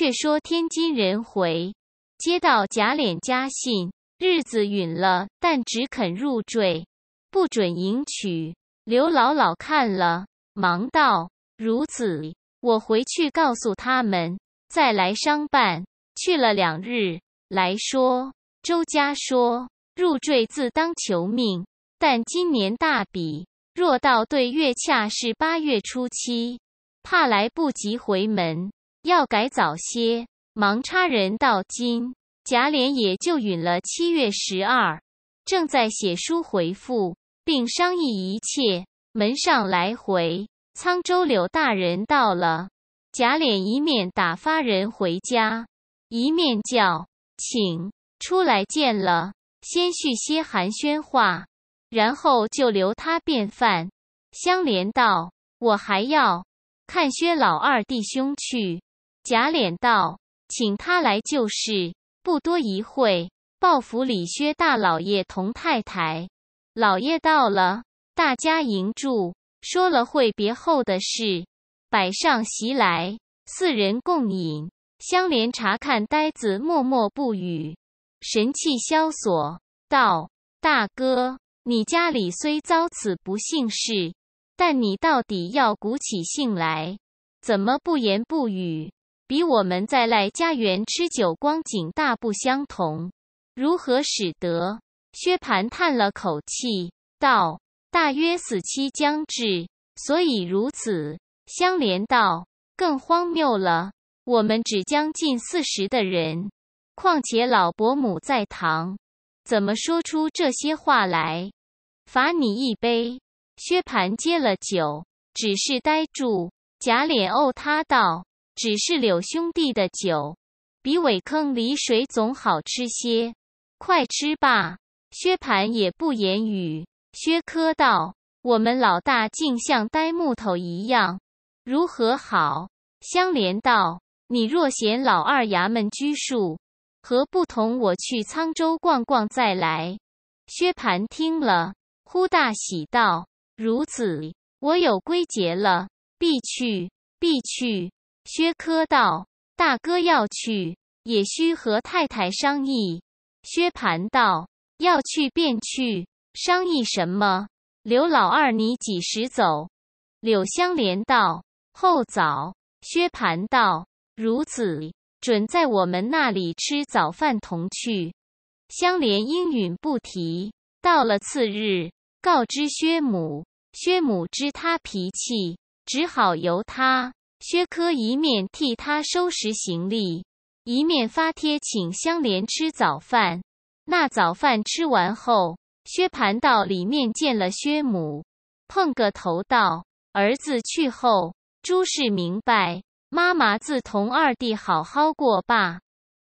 却说天津人回，接到贾琏家信，日子允了，但只肯入赘，不准迎娶。刘姥姥看了，忙道：“如此，我回去告诉他们，再来商办。”去了两日，来说周家说入赘自当求命，但今年大比，若到对月恰是八月初七，怕来不及回门。要改早些，忙差人到今，贾琏也就允了七月十二，正在写书回复，并商议一切。门上来回，沧州柳大人到了，贾琏一面打发人回家，一面叫请出来见了，先叙些寒暄话，然后就留他便饭。香莲道：“我还要看薛老二弟兄去。”贾琏道：“请他来就是。不多一会，报府李、薛大老爷同太太，老爷到了，大家迎住，说了会别后的事，摆上席来，四人共饮。香莲查看呆子，默默不语，神气萧索，道：‘大哥，你家里虽遭此不幸事，但你到底要鼓起性来，怎么不言不语？’”比我们在赖家园吃酒光景大不相同，如何使得？薛蟠叹了口气道：“大约死期将至，所以如此。”相连道：“更荒谬了，我们只将近四十的人，况且老伯母在堂，怎么说出这些话来？”罚你一杯。薛蟠接了酒，只是呆住。假脸怄他道。只是柳兄弟的酒，比苇坑里水总好吃些。快吃吧。薛蟠也不言语。薛科道：“我们老大竟像呆木头一样，如何好？”香莲道：“你若嫌老二衙门拘束，何不同我去沧州逛逛再来？”薛蟠听了，忽大喜道：“如此，我有归结了，必去，必去。”薛科道：“大哥要去，也需和太太商议。”薛蟠道：“要去便去，商议什么？”刘老二，你几时走？柳湘莲道：“后早。”薛蟠道：“如此，准在我们那里吃早饭，同去。”香莲应允不提。到了次日，告知薛母。薛母知他脾气，只好由他。薛科一面替他收拾行李，一面发帖请香莲吃早饭。那早饭吃完后，薛蟠到里面见了薛母，碰个头道：“儿子去后，诸事明白。妈妈自同二弟好好过罢。”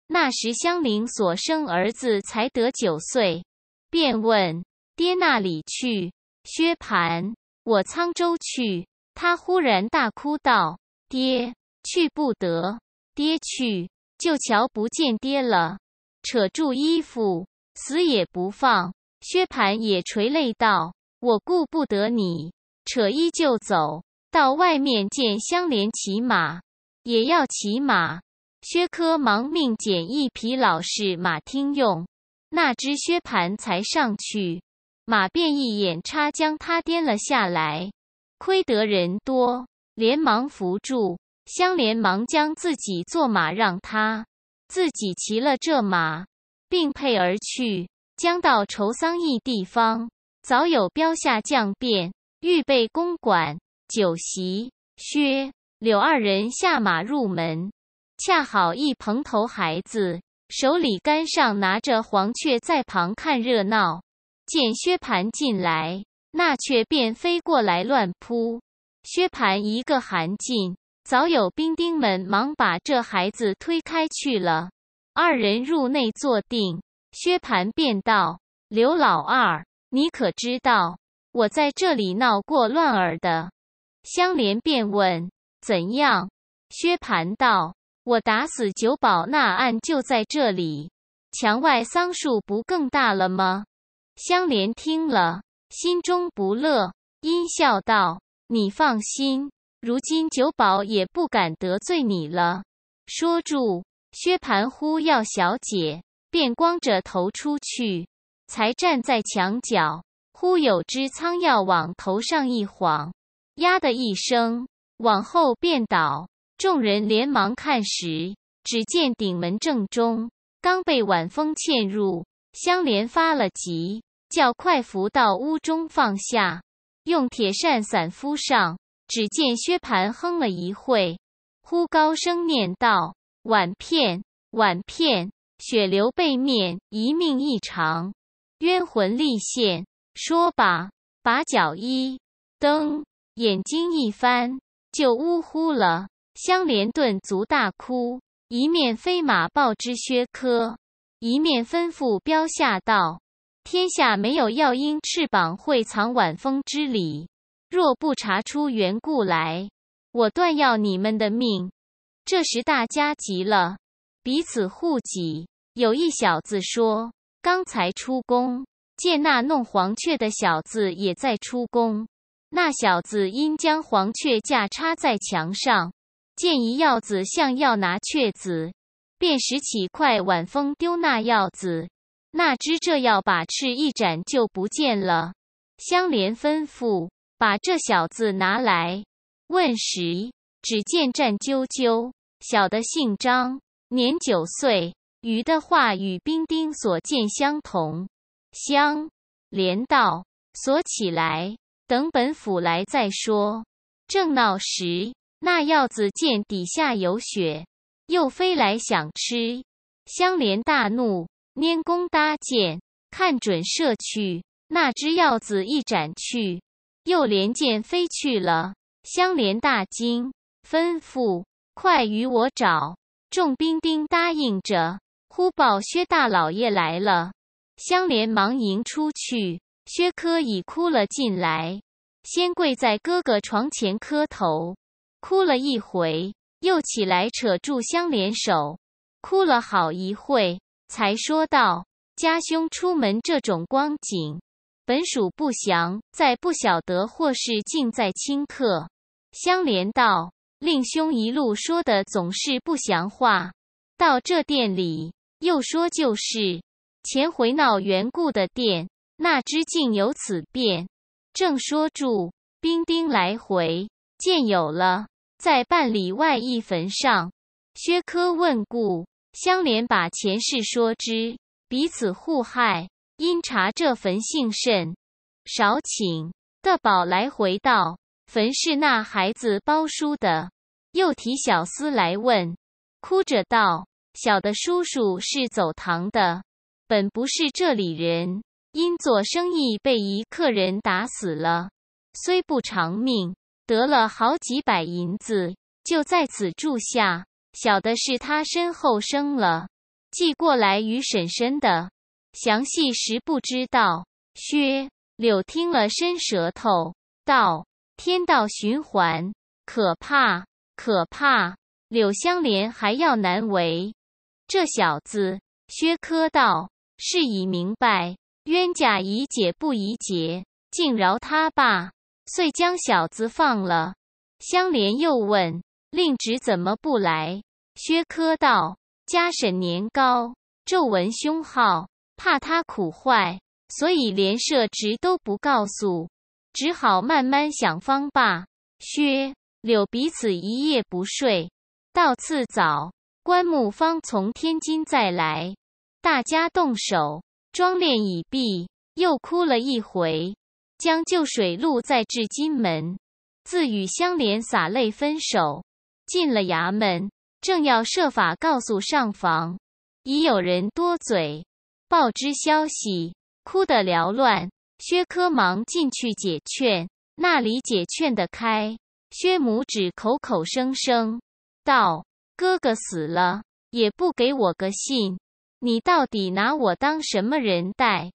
那时香菱所生儿子才得九岁，便问：“爹那里去？”薛蟠：“我沧州去。”他忽然大哭道。爹去不得，爹去就瞧不见爹了。扯住衣服，死也不放。薛蟠也垂泪道：“我顾不得你，扯衣就走。”到外面见香莲骑马，也要骑马。薛科忙命捡一匹老式马听用，那只薛蟠才上去，马便一眼叉将他颠了下来，亏得人多。连忙扶住香莲，忙将自己坐马让他，自己骑了这马并辔而去。将到愁桑驿地方，早有标下将便预备公馆酒席。薛柳二人下马入门，恰好一蓬头孩子手里杆上拿着黄雀在旁看热闹，见薛蟠进来，那雀便飞过来乱扑。薛蟠一个寒噤，早有兵丁们忙把这孩子推开去了。二人入内坐定，薛蟠便道：“刘老二，你可知道我在这里闹过乱儿的？”香莲便问：“怎样？”薛蟠道：“我打死九宝那案就在这里，墙外桑树不更大了吗？”香莲听了，心中不乐，阴笑道。你放心，如今九宝也不敢得罪你了。说住，薛蟠呼要小姐，便光着头出去，才站在墙角，忽有只苍药往头上一晃，呀的一声，往后便倒。众人连忙看时，只见顶门正中刚被晚风嵌入，香莲发了急，叫快扶到屋中放下。用铁扇伞敷上，只见薛蟠哼了一会，忽高声念道：“碗片碗片，血流背面，一命一长。冤魂立现。”说罢，把脚一蹬，眼睛一翻，就呜呼了。香莲顿足大哭，一面飞马报之薛科，一面吩咐镖下道。天下没有要因翅膀会藏晚风之理。若不查出缘故来，我断要你们的命。这时大家急了，彼此互挤。有一小子说：“刚才出宫，见那弄黄雀的小子也在出宫。那小子因将黄雀架插在墙上，见一鹞子像要拿雀子，便拾起块晚风丢那鹞子。”那知这药把翅一展就不见了。香莲吩咐把这小子拿来问时，只见战啾啾，小的姓张，年九岁，鱼的话与兵丁所见相同。香莲道：“锁起来，等本府来再说。”正闹时，那鹞子见底下有血，又飞来想吃。香莲大怒。拈弓搭箭，看准射去，那只鹞子一展去，又连箭飞去了。香莲大惊，吩咐：“快与我找！”众兵丁答应着，忽报薛大老爷来了。香莲忙迎出去，薛科已哭了进来，先跪在哥哥床前磕头，哭了一回，又起来扯住香莲手，哭了好一会。才说道：“家兄出门这种光景，本属不祥。再不晓得或是尽在顷刻。”相连道：“令兄一路说的总是不祥话，到这店里又说就是前回闹缘故的店，那知竟有此变。”正说住，兵丁来回见有了，在半里外一坟上，薛科问故。相莲把前世说之，彼此互害，因查这坟姓甚，少请的宝来回道，坟是那孩子包书的。又提小厮来问，哭着道：“小的叔叔是走堂的，本不是这里人，因做生意被一客人打死了，虽不偿命，得了好几百银子，就在此住下。”小的是他身后生了，寄过来与婶婶的，详细时不知道。薛柳听了，伸舌头道：“天道循环，可怕，可怕！”柳香莲还要难为这小子。薛科道：“事已明白，冤家宜解不宜结，竟饶他罢。”遂将小子放了。香莲又问：“令侄怎么不来？”薛科道家沈年高皱纹凶号，怕他苦坏，所以连设职都不告诉，只好慢慢想方罢。薛柳彼此一夜不睡，到次早，关木方从天津再来，大家动手装殓已毕，又哭了一回，将旧水路再至金门，自与香莲洒泪分手，进了衙门。正要设法告诉上房，已有人多嘴，报之消息，哭得缭乱。薛科忙进去解劝，那里解劝得开。薛母只口口声声道：“哥哥死了，也不给我个信，你到底拿我当什么人待？”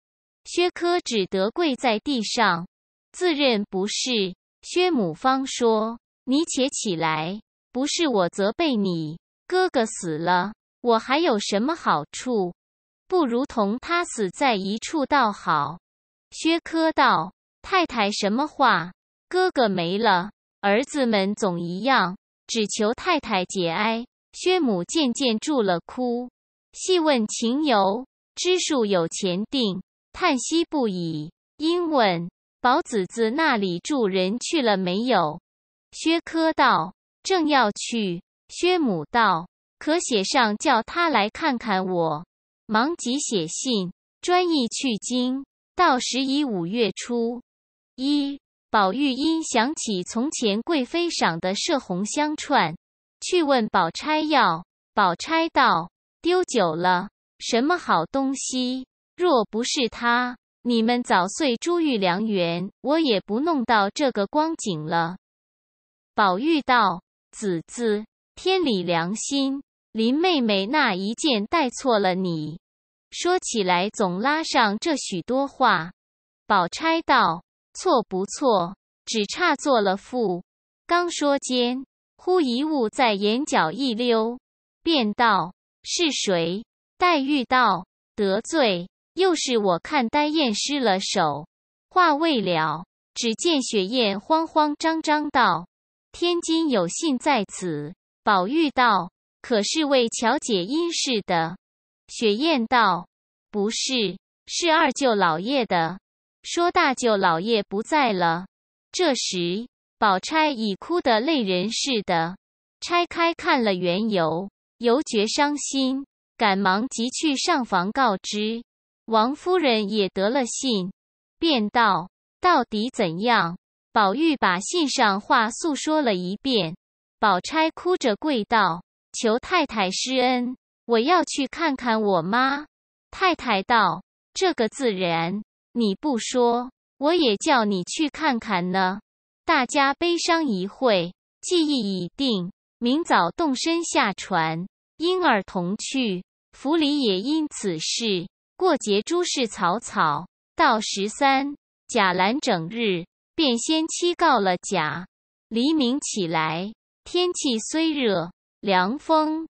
薛科只得跪在地上，自认不是。薛母方说：“你且起来。”不是我责备你，哥哥死了，我还有什么好处？不如同他死在一处倒好。薛科道：“太太什么话？哥哥没了，儿子们总一样，只求太太节哀。”薛母渐渐住了哭，细问情由，知数有前定，叹息不已。因问：“宝子子那里住人去了没有？”薛科道。正要去，薛母道：“可写上叫他来看看我。”忙即写信，专意去京。到时已五月初一。宝玉因想起从前贵妃赏的射红香串，去问宝钗要。宝钗道：“丢久了，什么好东西？若不是他，你们早碎珠玉良缘，我也不弄到这个光景了。”宝玉道。子子，天理良心！林妹妹那一箭带错了，你说起来总拉上这许多话。宝钗道：“错不错，只差做了父。”刚说间，忽一物在眼角一溜，便道：“是谁？”黛玉道：“得罪，又是我看呆雁失了手。”话未了，只见雪雁慌慌张张道。天津有信在此。宝玉道：“可是为乔姐因事的？”雪雁道：“不是，是二舅老爷的。说大舅老爷不在了。”这时，宝钗已哭得泪人似的，拆开看了缘由，犹觉伤心，赶忙即去上房告知。王夫人也得了信，便道：“到底怎样？”宝玉把信上话诉说了一遍，宝钗哭着跪道：“求太太施恩，我要去看看我妈。”太太道：“这个自然，你不说我也叫你去看看呢。大家悲伤一会，记忆已定，明早动身下船，因而同去。府里也因此事过节诸事草草。到十三，贾兰整日。”便先期告了贾。黎明起来，天气虽热，凉风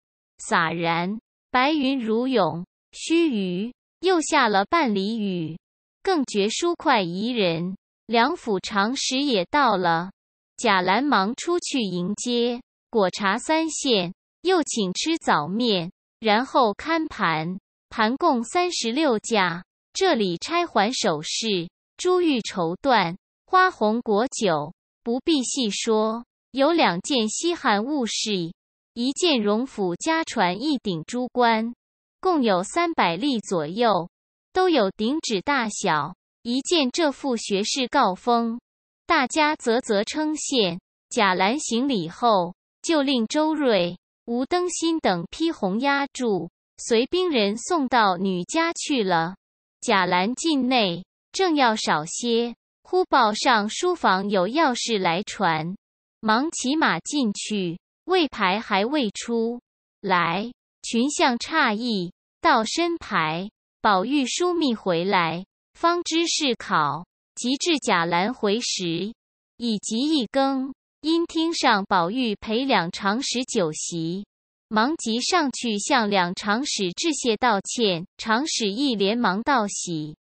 飒然，白云如涌。须臾，又下了半里雨，更觉舒快宜人。梁府长时也到了，贾兰忙出去迎接，果茶三献，又请吃早面，然后看盘，盘共三十六架，这里钗环首饰、珠玉绸缎。花红果酒不必细说，有两件稀罕物事：一件荣府家传，一顶珠冠，共有三百粒左右，都有顶指大小。一件这副学士告封，大家啧啧称羡。贾兰行礼后，就令周瑞、吴登新等披红压住，随兵人送到女家去了。贾兰进内，正要少歇。忽报上书房有要事来传，忙骑马进去，未牌还未出来，群相诧异，到申牌，宝玉疏密回来，方知是考。及至贾兰回时，已及一更，因厅上宝玉陪两长史酒席，忙即上去向两长史致谢道歉，长史亦连忙道喜。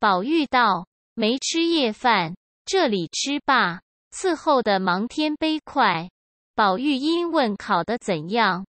宝玉道。没吃夜饭，这里吃吧。伺候的忙添杯筷。宝玉因问考得怎样，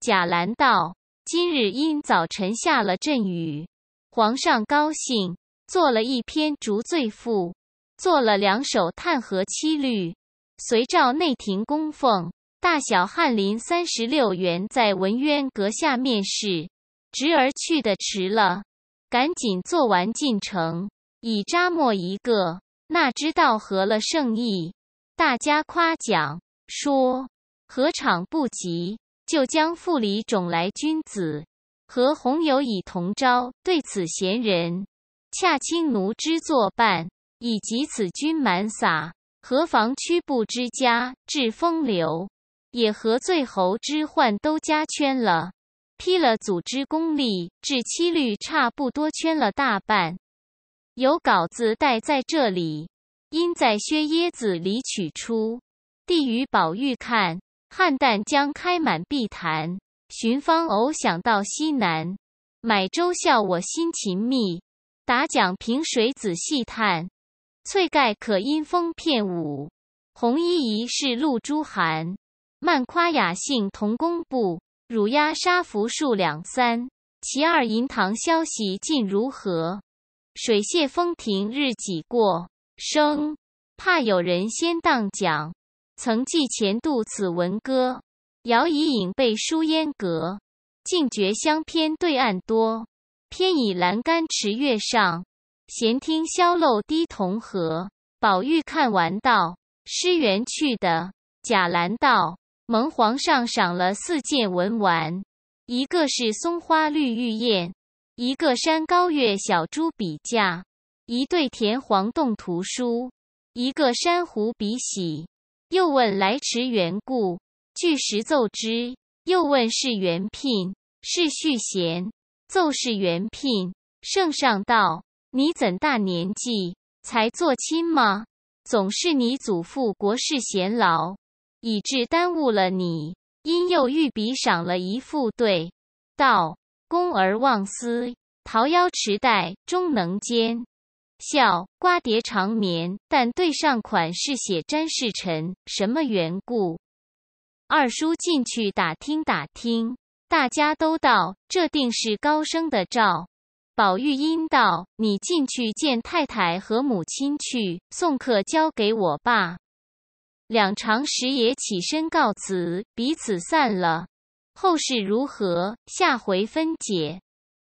贾兰道：“今日因早晨下了阵雨，皇上高兴，做了一篇逐罪赋，做了两首叹和七律，随召内廷供奉大小翰林三十六员在文渊阁下面试。侄儿去的迟了，赶紧做完进城。”以扎莫一个，那知道合了圣意，大家夸奖说何尝不及，就将富里种来君子和红友以同招，对此贤人恰卿奴之作伴，以及此君满洒何妨屈步之家至风流，也和醉侯之患都加圈了，批了组织功力至七律差不多圈了大半。有稿子带在这里，因在薛椰子里取出，递与宝玉看。汉旦将开满碧潭，寻芳偶想到西南。买舟笑我心勤密，打桨凭水仔细探。翠盖可因风片舞，红衣疑是露珠寒。漫夸雅兴同工部，乳鸦沙凫数两三。其二银塘消息尽如何？水榭风亭日几过，生怕有人先荡桨。曾记前度此闻歌，遥以影背疏烟阁。静觉香篇对岸多，偏倚栏杆池月上。闲听萧漏低铜和。宝玉看完道：“诗缘去的。”贾兰道：“蒙皇上赏了四件文玩，一个是松花绿玉燕。”一个山高月小，珠比架；一对田黄动图书。一个珊瑚比喜，又问来迟缘故。据实奏之，又问是原聘是续弦。奏是原聘，圣上道：你怎大年纪才做亲吗？总是你祖父国事贤劳，以致耽误了你。因又御笔赏了一副对，道。公而忘私，桃夭池带终能坚；笑瓜蝶长眠，但对上款是写詹世陈，什么缘故？二叔进去打听打听，大家都道这定是高升的照。宝玉应道：“你进去见太太和母亲去，送客交给我吧。”两长时也起身告辞，彼此散了。后事如何？下回分解。